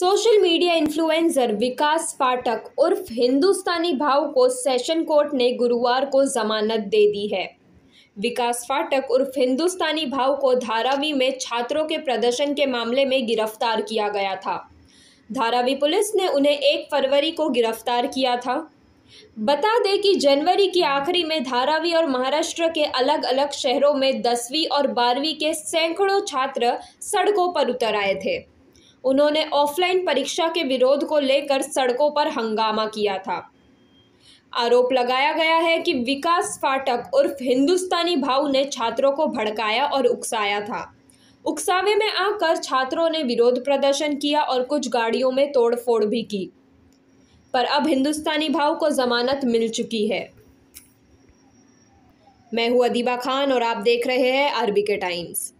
social media influencer विकास फाटक उर्फ हिंदुस्तानी भाव को सेशन कोर्ट ने गुरुवार को जमानत दे दी है विकास फाटक उर्फ हिंदुस्तानी भाव को धारावी में छात्रों के प्रदर्शन के मामले में गिरफ्तार किया गया था धारावी पुलिस ने उन्हें एक फरवरी को गिरफ्तार किया था बता दें कि जनवरी के आखिरी में धारावी और महाराष्ट्र के अलग अलग शहरों में दसवीं और बारहवीं के सैकड़ों छात्र सड़कों पर उतर आए थे उन्होंने ऑफलाइन परीक्षा के विरोध को लेकर सड़कों पर हंगामा किया था आरोप लगाया गया है कि विकास फाटक उर्फ हिंदुस्तानी भाव ने छात्रों को भड़काया और उकसाया था उकसावे में आकर छात्रों ने विरोध प्रदर्शन किया और कुछ गाड़ियों में तोड़फोड़ भी की पर अब हिंदुस्तानी भाव को जमानत मिल चुकी है मैं हूँ अदीबा खान और आप देख रहे हैं आरबी के टाइम्स